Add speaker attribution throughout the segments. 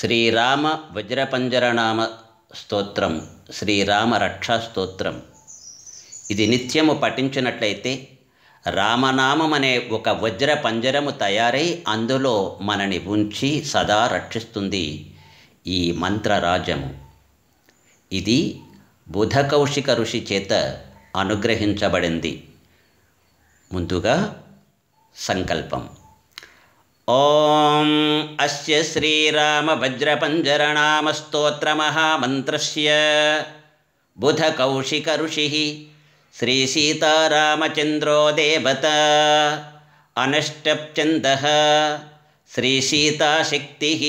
Speaker 1: శ్రీరామ వజ్రపంజరనామ స్తోత్రం శ్రీరామ రక్షా స్తోత్రం ఇది నిత్యము పఠించినట్లయితే రామనామం అనే ఒక వజ్ర పంజరము తయారై అందులో మనని ఉంచి సదా రక్షిస్తుంది ఈ మంత్రరాజము ఇది బుధ కౌశిక ఋషి చేత అనుగ్రహించబడింది ముందుగా సంకల్పం ॐ अस्य श्रीरामवज्रपञ्जरनामस्तोत्रमहामन्त्रस्य बुधकौशिकऋषिः श्रीसीतारामचन्द्रो देवता अनष्टप्छन्दः श्रीसीताशक्तिः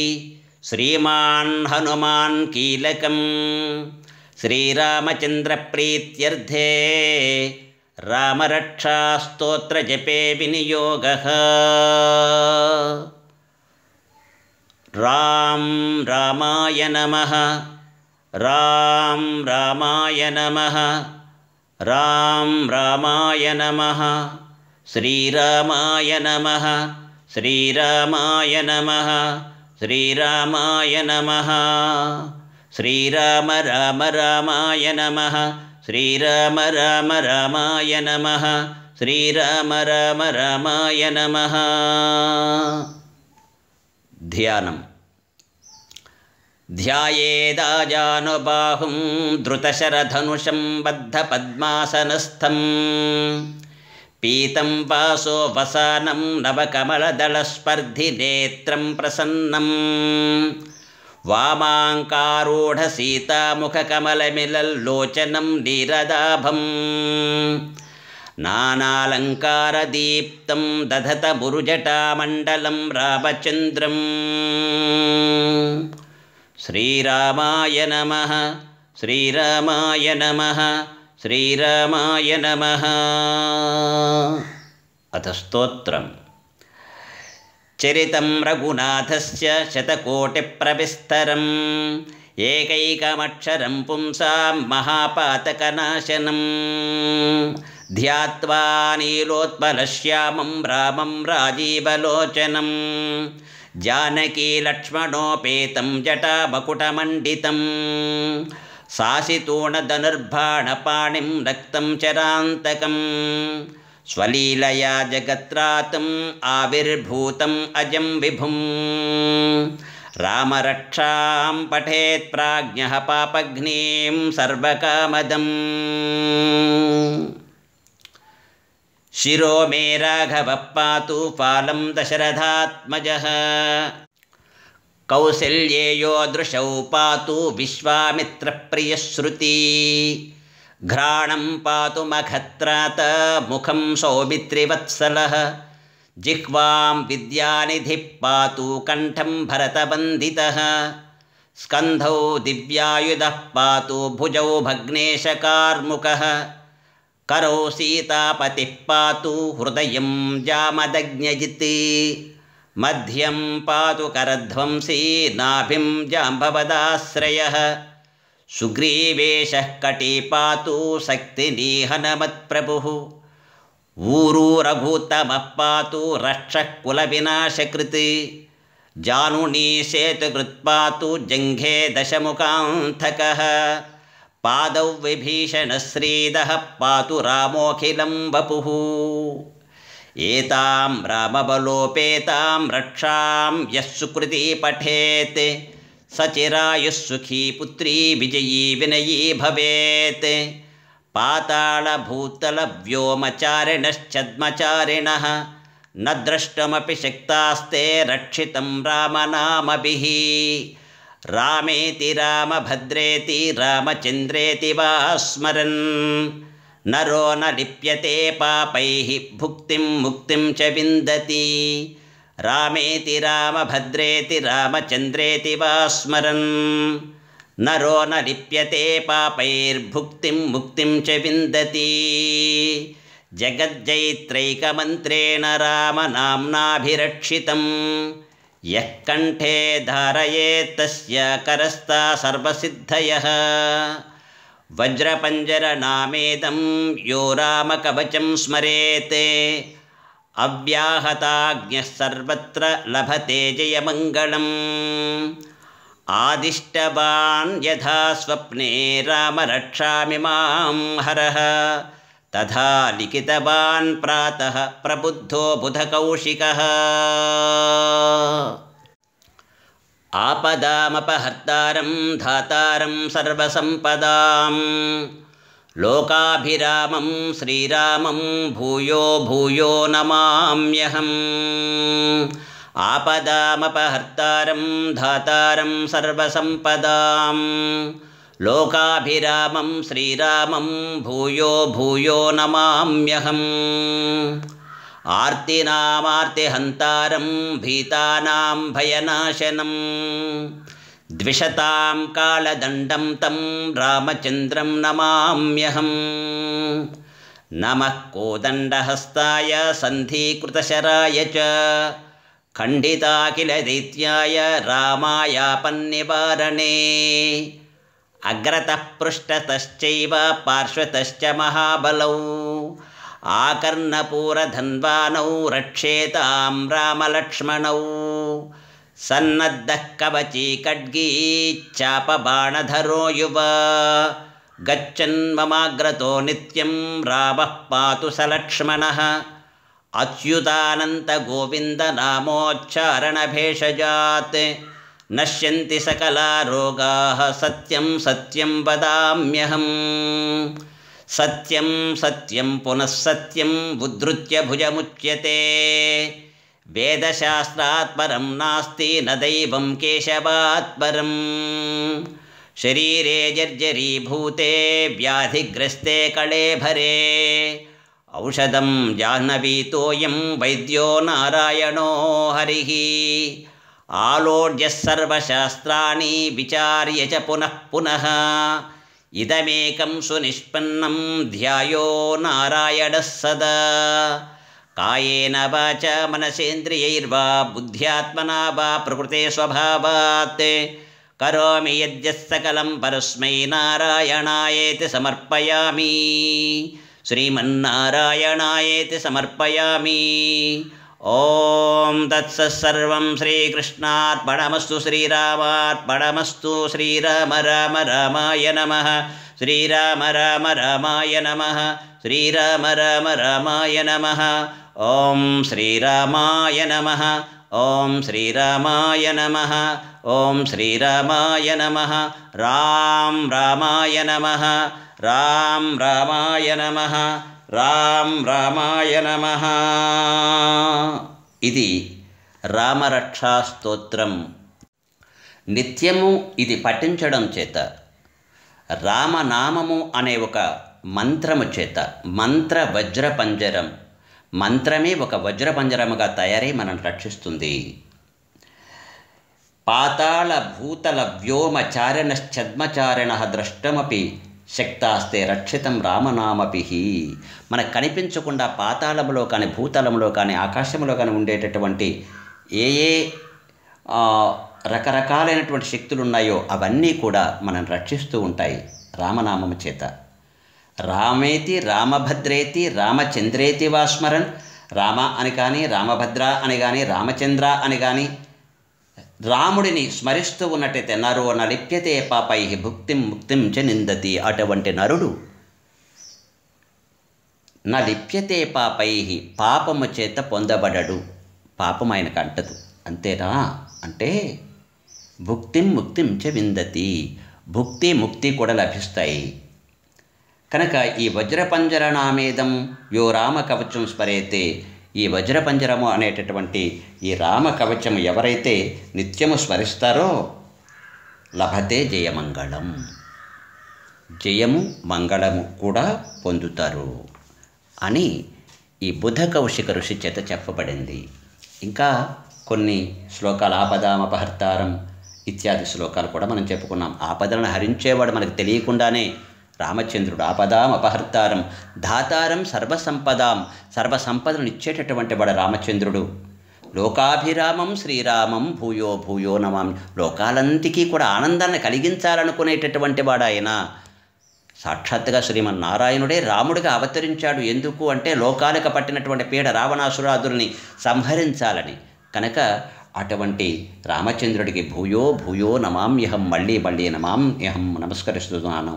Speaker 1: श्रीमान् हनुमान् कीलकं श्रीरामचन्द्रप्रीत्यर्थे रामरक्षास्तोत्रजपे विनियोगः राम रामाय नमः राम रामाय नमः राम रामाय नमः श्रीरामाय नमः श्रीरामाय नमः श्रीरामाय नमः श्रीराम राम रामाय नमः श्रीराम राम रामाय नमः श्रीराम राम रामाय नमः ध्यानम् ध्यायेदाजानुबाहुं जानबाहुं द्रुतशरधनुषं बद्धपद्मासनस्थं पीतं वसानं नवकमलदलस्पर्धिनेत्रं प्रसन्नम् वामाङ्कारूढसीतामुखकमलमिलल्लोचनं नीरदाभम् नानालङ्कारदीप्तं दधतबुरुजटामण्डलं रामचन्द्रम् श्रीरामाय नमः श्रीरामाय नमः श्रीरामाय नमः अथ स्तोत्रम् चरितं रघुनाथस्य शतकोटिप्रविस्तरम् एकैकमक्षरं पुंसां महापातकनाशनम् ध्यात्वा नीलोत्पलश्यामं रामं राजीवलोचनम् जानकीलक्ष्मणोपेतं जटाबकुटमण्डितं सासितूणधनुर्भाणपाणिं रक्तं चरान्तकम्
Speaker 2: स्वलीलया
Speaker 1: जगत्रातम् आविर्भूतम् अजं विभुम् रामरक्षां पठेत् प्राज्ञः पापघ्नीं सर्वकामदम् शिरो मे राघवः पातु पालं दशरथात्मजः कौसल्येयो दृशौ पातु विश्वामित्रप्रियश्रुती घ्राणं पातु पातुमखत्रातमुखं सौमित्रिवत्सलः जिह्वां विद्यानिधिः पातु कण्ठं भरतबन्दितः स्कन्धौ दिव्यायुधः पातु भुजौ भग्नेशकार्मुकः करोसीतापतिः पातु हृदयं जामदज्ञयिति मध्यं पातु करध्वंसीनाभिं जाम्भवदाश्रयः सुग्रीवेशः कटिपातु शक्तिनीहनमत्प्रभुः ऊरूरभूतमः पातु रक्षः कुलविनाशकृति जङ्घे दशमुखान्थकः पादौ विभीषणश्रीदः पातु रामोऽखिलं वपुः एतां रामबलोपेतां रक्षां यः सुकृती पठेत् सचिरायुः सुखी पुत्री विजयी विनयी भवेत् पातालभूतलव्योमचारिणश्चद्मचारिणः न द्रष्टुमपि शक्तास्ते रक्षितं रामनामभिः रामेति रामभद्रेति रामचन्द्रेति वा स्मरन् नरो न लिप्यते पापैः भुक्तिं मुक्तिं च विन्दति रामेति रामभद्रेति रामचन्द्रेति वा स्मरन् नरो न लिप्यते पापैर्भुक्तिं मुक्तिं च विन्दती जगज्जैत्रैकमन्त्रेण रामनाम्नाभिरक्षितं यः कण्ठे धारयेत्तस्य करस्ता सर्वसिद्धयः वज्रपञ्जरनामेदं यो रामकवचं स्मरेत् अव्याहताज्ञः सर्वत्र लभते जयमङ्गलम् आदिष्टवान् यथा स्वप्ने राम मां हरः तथा लिखितवान् प्रातः प्रबुद्धो बुधकौशिकः आपदामपहर्तारं धातारं सर्वसम्पदाम् लोकाभिरामं श्रीरामं भूयो भूयो नमाम्यहम् आपदामपहर्तारं धातारं सर्वसम्पदां लोकाभिरामं श्रीरामं भूयो भूयो नमाम्यहम् आर्तिनामार्तिहन्तारं भीतानां भयनाशनम् द्विषतां कालदण्डं तं रामचन्द्रं नमाम्यहं नमः कोदण्डहस्ताय सन्धिकृतशराय च खण्डिताखिलदैत्याय रामायापन्निवारणे अग्रतः पृष्ठतश्चैव पार्श्वतश्च महाबलौ आकर्णपूरधन्वानौ रक्षेतां रामलक्ष्मणौ सन्नद्धः कवची कड्गीच्चापबाणधरो युव गच्छन्ममाग्रतो नित्यं रामः पातु सलक्ष्मणः अच्युदानन्तगोविन्दनामोच्चारणभेषजात् नश्यन्ति सकला रोगाः सत्यं सत्यं वदाम्यहम् सत्यं सत्यं पुनः सत्यम् उद्धृत्य भुजमुच्यते वेदशास्त्रात् परं नास्ति न दैवं केशवात् शरीरे जर्जरीभूते व्याधिग्रस्ते कळे भरे औषधं जाह्नवीतोऽयं वैद्यो नारायणो हरिः आलोढ्यः सर्वशास्त्राणि विचार्य च पुनः पुनः इदमेकं सुनिष्पन्नं ध्यायो नारायणः सदा कायेन वा च मनसेन्द्रियैर्वा बुद्ध्यात्मना वा प्रकृते स्वभावात् करोमि सकलं परस्मै नारायणायेति समर्पयामि श्रीमन्नारायणायेति समर्पयामि ॐ तत्स सर्वं श्रीकृष्णात् पणमस्तु श्रीराम राम रामाय नमः श्रीराम राम रामाय नमः श्रीराम राम रामाय नमः ఓం శ్రీరామాయ నమ ఓం శ్రీరామాయ నమ ఓం శ్రీరామాయ నమ రామ్ రామాయ నమ రామ్ రామాయ నమ రామ్ రామాయ నమ ఇది రామరక్షాస్తోత్రం నిత్యము ఇది పఠించడం చేత రామనామము అనే ఒక మంత్రము చేత మంత్ర వజ్ర పంజరం మంత్రమే ఒక వజ్రపంజరముగా తయారై మనల్ని రక్షిస్తుంది పాతాళ భూతల వ్యోమ చారణ ద్రష్టమపి శక్తాస్తే రక్షితం రామనామపిహి మనకు కనిపించకుండా పాతాళంలో కానీ భూతలంలో కానీ ఆకాశంలో కానీ ఉండేటటువంటి ఏ ఏ రకరకాలైనటువంటి శక్తులు ఉన్నాయో అవన్నీ కూడా మనం రక్షిస్తూ ఉంటాయి రామనామము చేత రామేతి రామభద్రేతి రామచంద్రేతి వా స్మరణ్ రామ అని కానీ రామభద్ర అని కానీ రామచంద్ర అని కానీ రాముడిని స్మరిస్తూ ఉన్నట్టయితే నరో నలిప్యతే పాపై భుక్తిం ముక్తిం చె నిందతి అటువంటి నరుడు నలిప్యతే పాపై పాపము చేత పొందబడడు పాపం ఆయనకు అంటదు అంతేనా అంటే భుక్తిం ముక్తిం చె విందతి భుక్తి ముక్తి కూడా లభిస్తాయి కనుక ఈ వజ్రపంజర నామేదం యో రామ కవచం స్మరేతే ఈ వజ్రపంజరము అనేటటువంటి ఈ రామ కవచము ఎవరైతే నిత్యము స్మరిస్తారో లభతే జయమంగళం జయము మంగళము కూడా పొందుతారు అని ఈ బుధ కౌశిక ఋషి చేత చెప్పబడింది ఇంకా కొన్ని శ్లోకాలు ఆపదామపహర్తారం ఇత్యాది శ్లోకాలు కూడా మనం చెప్పుకున్నాం ఆపదలను హరించేవాడు మనకు తెలియకుండానే రామచంద్రుడు ఆపదాం అపహర్తారం ధాతారం సర్వసంపదాం సర్వసంపదను ఇచ్చేటటువంటి వాడు రామచంద్రుడు లోకాభిరామం శ్రీరామం భూయో భూయో నమాం లోకాలంతికీ కూడా ఆనందాన్ని కలిగించాలనుకునేటటువంటి వాడు ఆయన సాక్షాత్తుగా శ్రీమన్నారాయణుడే రాముడిగా అవతరించాడు ఎందుకు అంటే లోకాలకు పట్టినటువంటి పీడ రావణాసురాదుల్ని సంహరించాలని కనుక అటువంటి రామచంద్రుడికి భూయో భూయో నమాం ఇహం మళ్ళీ మళ్ళీ నమాం ఇహం నమస్కరిస్తున్నాను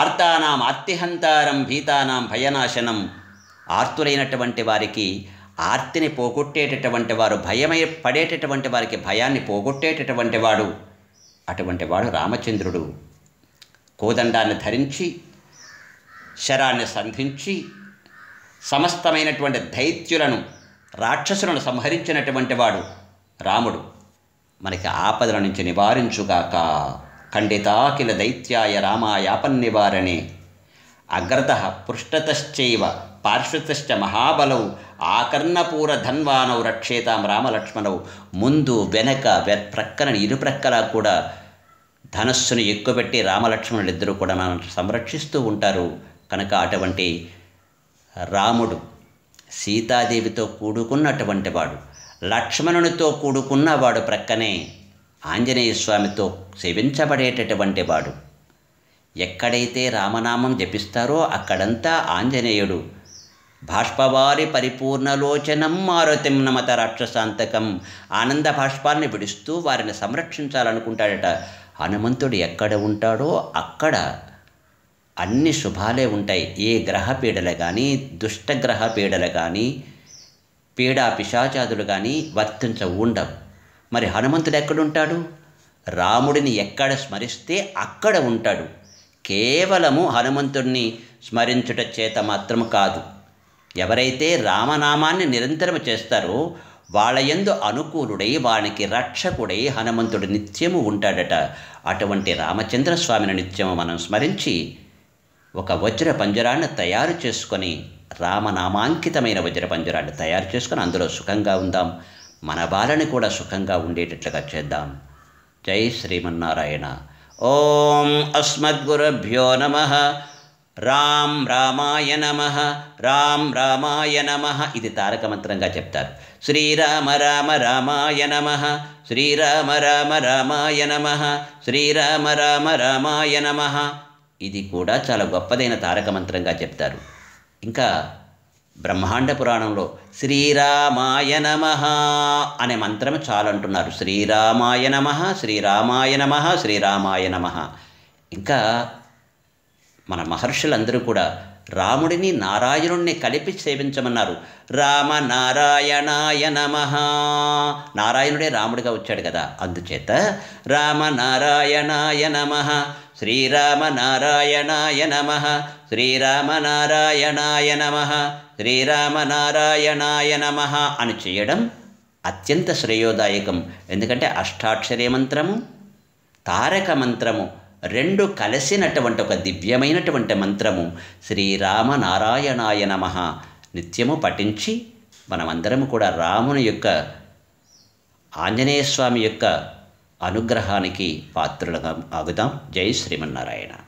Speaker 1: ఆర్తానాం ఆర్తిహంతారం భీతానాం భయనాశనం ఆర్తులైనటువంటి వారికి ఆర్తిని పోగొట్టేటటువంటి వారు భయమై పడేటటువంటి వారికి భయాన్ని పోగొట్టేటటువంటి వాడు అటువంటి వాడు రామచంద్రుడు కోదండాన్ని ధరించి శరాన్ని సంధించి సమస్తమైనటువంటి దైత్యులను రాక్షసులను సంహరించినటువంటి వాడు రాముడు మనకి ఆపదల నుంచి నివారించుగాక ఖండితాఖిల దైత్యాయ రామాయాపన్ నివారణే అగ్రత పృష్ఠతశ్చైవ పార్శ్వతశ్చ మహాబలౌ ఆకర్ణపూర ధన్వానౌ రక్షేతాం రామలక్ష్మణౌ ముందు వెనక ప్రక్కన ఇరుప్రక్కల కూడా ధనస్సును రామలక్ష్మణులు ఇద్దరు కూడా మనం సంరక్షిస్తూ ఉంటారు కనుక అటువంటి రాముడు సీతాదేవితో కూడుకున్నటువంటి వాడు లక్ష్మణునితో కూడుకున్నవాడు ప్రక్కనే ఆంజనేయ స్వామితో సేవించబడేటటువంటి వాడు ఎక్కడైతే రామనామం జపిస్తారో అక్కడంతా ఆంజనేయుడు బాష్పవారి పరిపూర్ణలోచనం మారుతిం నమత రాక్షసాంతకం ఆనంద బాష్పాన్ని విడుస్తూ వారిని సంరక్షించాలనుకుంటాడట హనుమంతుడు ఎక్కడ ఉంటాడో అక్కడ అన్ని శుభాలే ఉంటాయి ఏ గ్రహ పీడలు కానీ దుష్టగ్రహ పీడలు కానీ పీడా పిశాచాదులు కానీ వర్తించ ఉండవు మరి హనుమంతుడు ఎక్కడుంటాడు రాముడిని ఎక్కడ స్మరిస్తే అక్కడ ఉంటాడు కేవలము హనుమంతుడిని స్మరించుట చేత మాత్రము కాదు ఎవరైతే రామనామాన్ని నిరంతరం చేస్తారో వాళ్ళయందు అనుకూలుడై వానికి రక్షకుడై హనుమంతుడు నిత్యము ఉంటాడట అటువంటి రామచంద్రస్వామిని నిత్యము మనం స్మరించి ఒక వజ్ర పంజరాన్ని తయారు చేసుకొని రామనామాంకితమైన వజ్ర పంజరాన్ని తయారు చేసుకొని అందులో సుఖంగా ఉందాం మన బాలని కూడా సుఖంగా ఉండేటట్లుగా చేద్దాం జై శ్రీమన్నారాయణ ఓం అస్మద్గురుభ్యో నమ రామ్ రామాయ నమ రామ్ రామాయ నమ ఇది తారక మంత్రంగా చెప్తారు శ్రీరామ రామ రామాయ నమ శ్రీరామ రామ రామాయ నమ శ్రీరామ రామ రామాయ నమ ఇది కూడా చాలా గొప్పదైన తారక మంత్రంగా చెప్తారు ఇంకా బ్రహ్మాండ పురాణంలో శ్రీరామాయ నమ అనే మంత్రమే చాలంటున్నారు శ్రీరామాయ నమ శ్రీరామాయ నమ శ్రీరామాయ నమ ఇంకా మన మహర్షులందరూ కూడా రాముడిని నారాయణుణ్ణి కలిపి సేవించమన్నారు రామ నారాయణాయ నమ నారాయణుడే రాముడిగా వచ్చాడు కదా అందుచేత రామ నారాయణాయ నమ శ్రీరామ నారాయణాయ నమ శ్రీరామ నారాయణాయ నమ శ్రీరామ నారాయణాయ నమ అని చేయడం అత్యంత శ్రేయోదాయకం ఎందుకంటే అష్టాక్షరీ మంత్రము తారక మంత్రము రెండు కలిసినటువంటి ఒక దివ్యమైనటువంటి మంత్రము శ్రీరామనారాయణాయ నమ నిత్యము పఠించి మనమందరము కూడా రాముని యొక్క ఆంజనేయ స్వామి యొక్క అనుగ్రహానికి పాత్రులుగా ఆగుదాం జై శ్రీమన్నారాయణ